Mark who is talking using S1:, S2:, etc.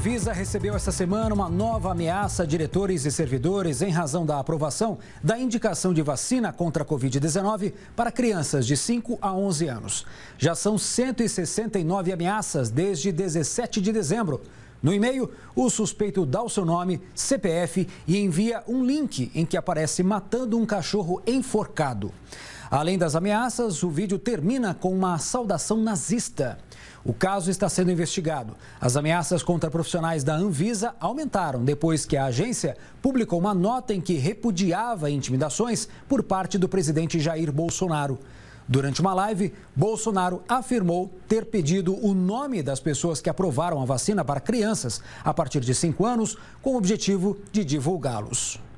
S1: Anvisa recebeu esta semana uma nova ameaça a diretores e servidores em razão da aprovação da indicação de vacina contra a Covid-19 para crianças de 5 a 11 anos. Já são 169 ameaças desde 17 de dezembro. No e-mail, o suspeito dá o seu nome, CPF e envia um link em que aparece matando um cachorro enforcado. Além das ameaças, o vídeo termina com uma saudação nazista. O caso está sendo investigado. As ameaças contra profissionais da Anvisa aumentaram depois que a agência publicou uma nota em que repudiava intimidações por parte do presidente Jair Bolsonaro. Durante uma live, Bolsonaro afirmou ter pedido o nome das pessoas que aprovaram a vacina para crianças a partir de 5 anos, com o objetivo de divulgá-los.